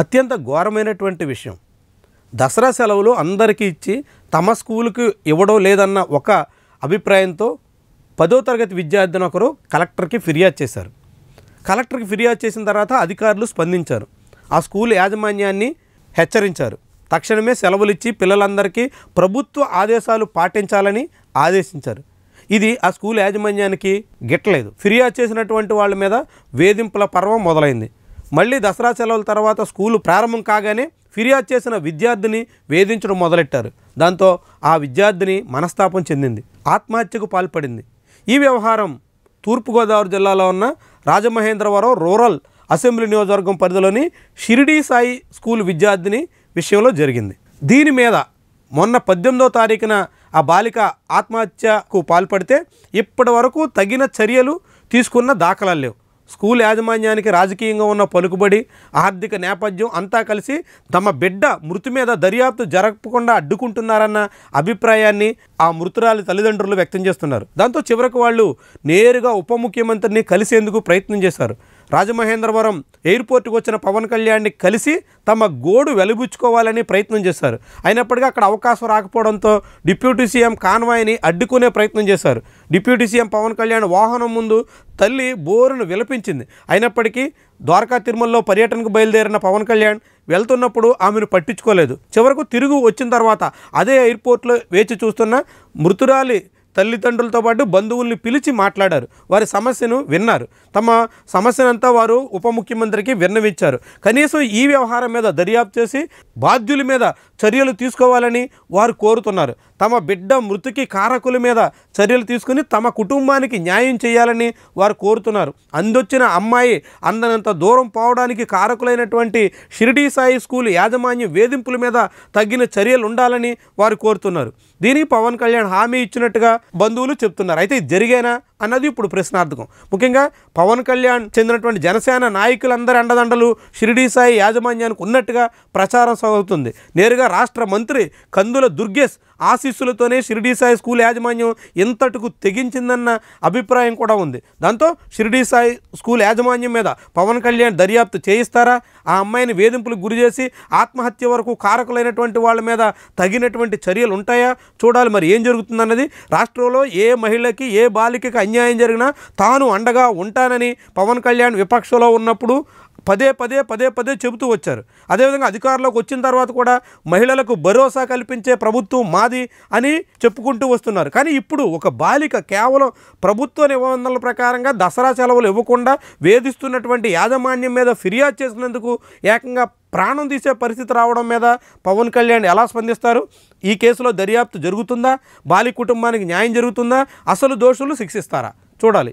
అత్యంత ఘోరమైనటువంటి విషయం దసరా సెలవులు అందరికీ ఇచ్చి తమ స్కూలుకి ఇవ్వడం లేదన్న ఒక అభిప్రాయంతో పదో తరగతి విద్యార్థిని ఒకరు కలెక్టర్కి ఫిర్యాదు చేశారు కలెక్టర్కి ఫిర్యాదు చేసిన తర్వాత అధికారులు స్పందించారు ఆ స్కూల్ యాజమాన్యాన్ని హెచ్చరించారు తక్షణమే సెలవులు ఇచ్చి పిల్లలందరికీ ప్రభుత్వ ఆదేశాలు పాటించాలని ఆదేశించారు ఇది ఆ స్కూల్ యాజమాన్యానికి గిట్టలేదు ఫిర్యాదు చేసినటువంటి వాళ్ళ మీద వేధింపుల పర్వం మొదలైంది మళ్ళీ దసరా సెలవుల తర్వాత స్కూలు ప్రారంభం కాగానే ఫిర్యాదు చేసిన విద్యార్థిని వేధించడం మొదలెట్టారు దాంతో ఆ విద్యార్థిని మనస్తాపం చెందింది ఆత్మహత్యకు పాల్పడింది ఈ వ్యవహారం తూర్పుగోదావరి జిల్లాలో ఉన్న రాజమహేంద్రవరం రూరల్ అసెంబ్లీ నియోజకవర్గం పరిధిలోని షిరిడీ సాయి స్కూల్ విద్యార్థిని విషయంలో జరిగింది దీని మీద మొన్న పద్దెనిమిదో తారీఖున ఆ బాలిక ఆత్మహత్యకు పాల్పడితే ఇప్పటి వరకు తగిన చర్యలు తీసుకున్న దాఖలాలు లేవు స్కూల్ యాజమాన్యానికి రాజకీయంగా ఉన్న పలుకుబడి ఆర్థిక నేపథ్యం అంతా కలిసి తమ బిడ్డ మృతి మీద దర్యాప్తు జరగకుండా అడ్డుకుంటున్నారన్న అభిప్రాయాన్ని ఆ మృతురాలి తల్లిదండ్రులు వ్యక్తం చేస్తున్నారు దాంతో చివరకు వాళ్ళు నేరుగా ఉప ముఖ్యమంత్రిని కలిసేందుకు ప్రయత్నం చేశారు రాజమహేంద్రవరం ఎయిర్పోర్ట్కి వచ్చిన పవన్ కళ్యాణ్ని కలిసి తమ గోడు వెలుబుచ్చుకోవాలని ప్రయత్నం చేశారు అయినప్పటికీ అక్కడ అవకాశం రాకపోవడంతో డిప్యూటీ సీఎం కాన్వాయ్ని అడ్డుకునే ప్రయత్నం చేశారు డిప్యూటీ సీఎం పవన్ కళ్యాణ్ వాహనం ముందు తల్లి బోరును విలపించింది అయినప్పటికీ ద్వారకా తిరుమలలో పర్యటనకు బయలుదేరిన పవన్ కళ్యాణ్ వెళ్తున్నప్పుడు ఆమెను పట్టించుకోలేదు చివరకు తిరుగు వచ్చిన తర్వాత అదే ఎయిర్పోర్ట్లో వేచి చూస్తున్న మృతురాలి తల్లిదండ్రులతో పాటు బంధువుల్ని పిలిచి మాట్లాడారు వారి సమస్యను విన్నారు తమ సమస్యనంతా వారు ఉప ముఖ్యమంత్రికి విన్నవించారు కనీసం ఈ వ్యవహారం మీద దర్యాప్తు చేసి బాధ్యుల మీద చర్యలు తీసుకోవాలని వారు కోరుతున్నారు తమ బిడ్డ మృతికి కారకుల మీద చర్యలు తీసుకుని తమ కుటుంబానికి న్యాయం చేయాలని వారు కోరుతున్నారు అందొచ్చిన అమ్మాయి అందనంత దూరం పోవడానికి కారకులైనటువంటి షిరిడీ సాయి స్కూల్ యాజమాన్యం వేధింపుల మీద తగిన చర్యలు ఉండాలని వారు కోరుతున్నారు దీనికి పవన్ కళ్యాణ్ హామీ ఇచ్చినట్టుగా బంధువులు చెప్తున్నారు అయితే ఇది జరిగేనా అన్నది ఇప్పుడు ప్రశ్నార్థకం ముఖ్యంగా పవన్ కళ్యాణ్ చెందినటువంటి జనసేన నాయకులందరి అండదండలు షిరిడీ సాయి యాజమాన్యానికి ఉన్నట్టుగా ప్రచారం సాగుతుంది నేరుగా రాష్ట్ర మంత్రి కందుల దుర్గేష్ ఆశీస్సులతోనే షిరిడీ సాయి స్కూల్ యాజమాన్యం ఇంతటికు తెగించిందన్న అభిప్రాయం కూడా ఉంది దాంతో షిరిడీ సాయి స్కూల్ యాజమాన్యం మీద పవన్ కళ్యాణ్ దర్యాప్తు చేయిస్తారా ఆ అమ్మాయిని వేధింపులకు గురి చేసి ఆత్మహత్య వరకు కారకులైనటువంటి వాళ్ళ మీద తగినటువంటి చర్యలు ఉంటాయా చూడాలి మరి ఏం జరుగుతుందన్నది రాష్ట్రంలో ఏ మహిళకి ఏ బాలికకి అన్యాయం జరిగినా తాను అండగా ఉంటానని పవన్ కళ్యాణ్ విపక్షంలో ఉన్నప్పుడు పదే పదే పదే పదే చెబుతూ వచ్చారు అదేవిధంగా అధికారంలోకి వచ్చిన తర్వాత కూడా మహిళలకు భరోసా కల్పించే ప్రభుత్వం మాది అని చెప్పుకుంటూ వస్తున్నారు కానీ ఇప్పుడు ఒక బాలిక కేవలం ప్రభుత్వ నిబంధనల ప్రకారంగా దసరా సెలవులు ఇవ్వకుండా వేధిస్తున్నటువంటి యాజమాన్యం మీద ఫిర్యాదు చేసినందుకు ఏకంగా ప్రాణం తీసే పరిస్థితి రావడం మీద పవన్ కళ్యాణ్ ఎలా స్పందిస్తారు ఈ కేసులో దర్యాప్తు జరుగుతుందా బాలి కుటుంబానికి న్యాయం జరుగుతుందా అసలు దోషులు శిక్షిస్తారా చూడాలి